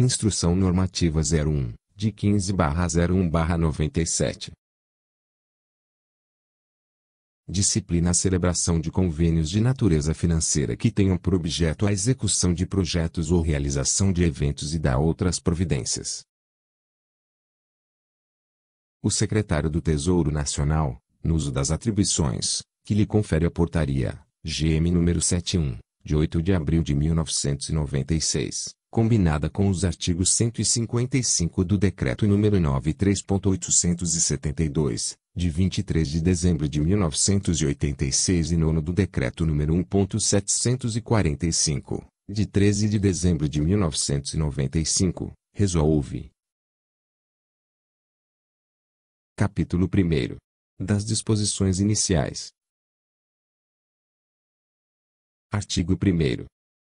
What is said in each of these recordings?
Instrução Normativa 01, de 15-01-97. Disciplina a celebração de convênios de natureza financeira que tenham por objeto a execução de projetos ou realização de eventos e da outras providências. O secretário do Tesouro Nacional, no uso das atribuições, que lhe confere a portaria, GM número 71, de 8 de abril de 1996, combinada com os artigos 155 do Decreto nº 93.872, de 23 de dezembro de 1986 e 9 do Decreto nº 1.745, de 13 de dezembro de 1995, resolve. Capítulo 1 Das disposições iniciais. Artigo 1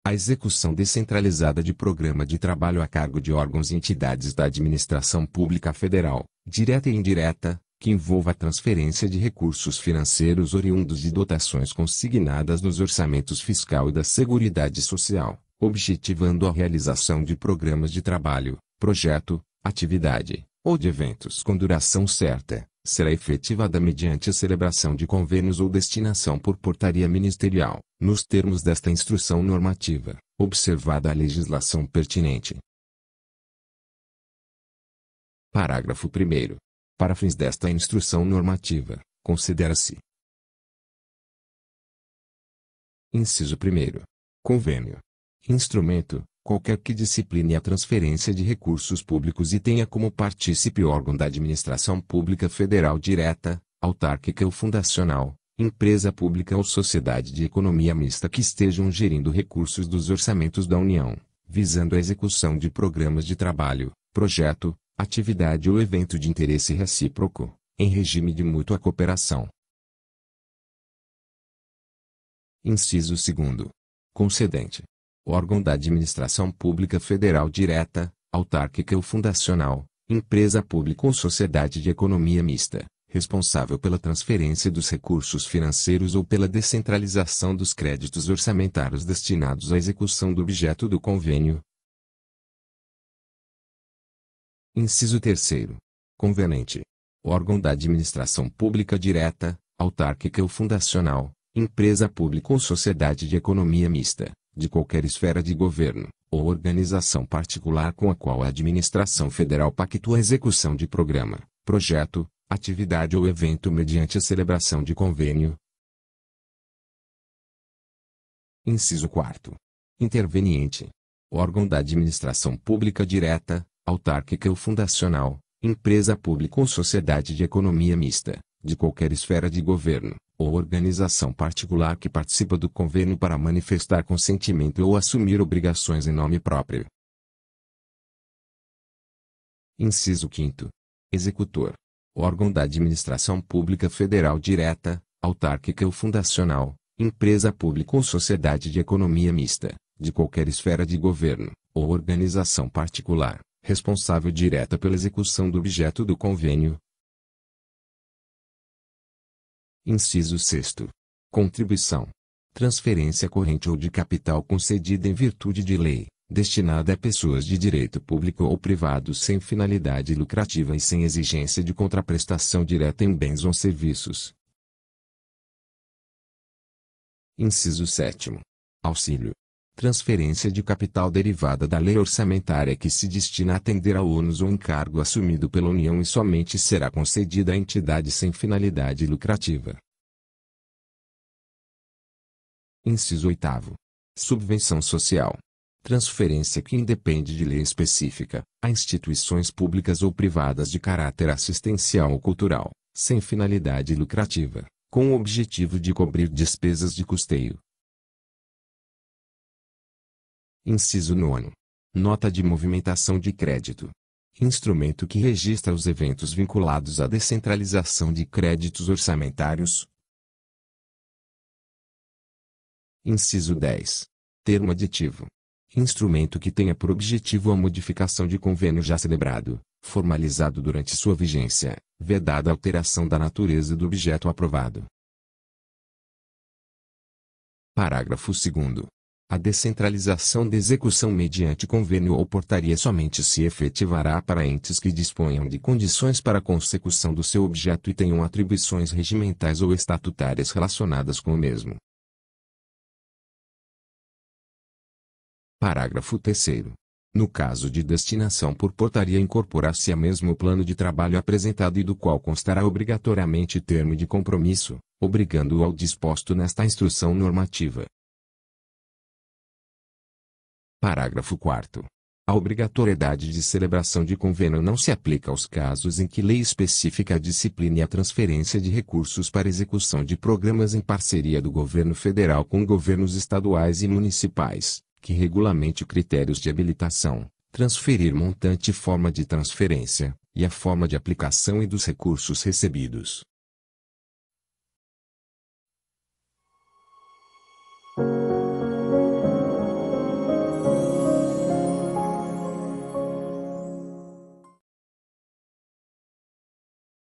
a execução descentralizada de programa de trabalho a cargo de órgãos e entidades da administração pública federal, direta e indireta, que envolva a transferência de recursos financeiros oriundos de dotações consignadas nos orçamentos fiscal e da Seguridade Social, objetivando a realização de programas de trabalho, projeto, atividade, ou de eventos com duração certa, será efetivada mediante a celebração de convênios ou destinação por portaria ministerial, nos termos desta instrução normativa, observada a legislação pertinente. Parágrafo 1. Para fins desta instrução normativa, considera-se: Inciso 1. Convênio. Instrumento, qualquer que discipline a transferência de recursos públicos e tenha como partícipe órgão da administração pública federal direta, autárquica ou fundacional, empresa pública ou sociedade de economia mista que estejam gerindo recursos dos orçamentos da União, visando a execução de programas de trabalho, projeto, atividade ou evento de interesse recíproco, em regime de mútua cooperação. Inciso 2. Concedente órgão da administração pública federal direta, autárquica ou fundacional, empresa pública ou sociedade de economia mista, responsável pela transferência dos recursos financeiros ou pela descentralização dos créditos orçamentários destinados à execução do objeto do convênio. Inciso 3. Convenente. Órgão da administração pública direta, autárquica ou fundacional, empresa pública ou sociedade de economia mista, de qualquer esfera de governo, ou organização particular com a qual a administração federal pactua a execução de programa, projeto, atividade ou evento mediante a celebração de convênio. Inciso 4. Interveniente. Órgão da administração pública direta, autárquica ou fundacional, empresa pública ou sociedade de economia mista, de qualquer esfera de governo, ou organização particular que participa do convênio para manifestar consentimento ou assumir obrigações em nome próprio. Inciso 5. Executor. Órgão da administração pública federal direta, autárquica ou fundacional, empresa pública ou sociedade de economia mista, de qualquer esfera de governo, ou organização particular, responsável direta pela execução do objeto do convênio, Inciso 6. Contribuição. Transferência corrente ou de capital concedida em virtude de lei, destinada a pessoas de direito público ou privado sem finalidade lucrativa e sem exigência de contraprestação direta em bens ou serviços. Inciso 7. Auxílio transferência de capital derivada da lei orçamentária que se destina a atender ao ônus ou encargo assumido pela União e somente será concedida a entidade sem finalidade lucrativa. Inciso 8. Subvenção social. Transferência que independe de lei específica, a instituições públicas ou privadas de caráter assistencial ou cultural, sem finalidade lucrativa, com o objetivo de cobrir despesas de custeio, Inciso 9. Nota de movimentação de crédito. Instrumento que registra os eventos vinculados à descentralização de créditos orçamentários. Inciso 10. Termo aditivo. Instrumento que tenha por objetivo a modificação de convênio já celebrado, formalizado durante sua vigência, vedada a alteração da natureza do objeto aprovado. Parágrafo 2. A descentralização de execução mediante convênio ou portaria somente se efetivará para entes que disponham de condições para a consecução do seu objeto e tenham atribuições regimentais ou estatutárias relacionadas com o mesmo. Parágrafo 3. No caso de destinação por portaria, incorporar-se a mesmo plano de trabalho apresentado e do qual constará obrigatoriamente termo de compromisso, obrigando-o ao disposto nesta instrução normativa. Parágrafo 4 A obrigatoriedade de celebração de convênio não se aplica aos casos em que lei específica e a transferência de recursos para execução de programas em parceria do governo federal com governos estaduais e municipais, que regulamente critérios de habilitação, transferir montante e forma de transferência, e a forma de aplicação e dos recursos recebidos,